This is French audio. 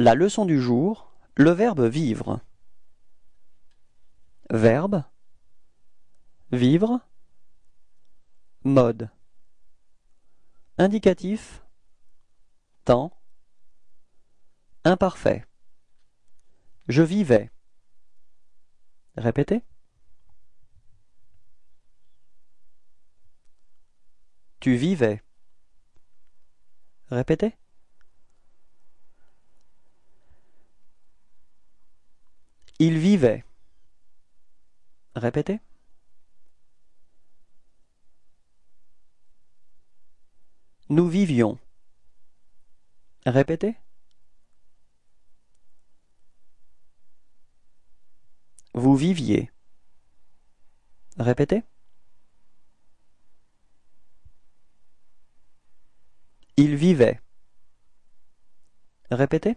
La leçon du jour, le verbe vivre. Verbe Vivre Mode Indicatif Temps Imparfait Je vivais Répétez Tu vivais Répétez Il vivait. Répétez. Nous vivions. Répétez. Vous viviez. Répétez. Il vivait. Répétez.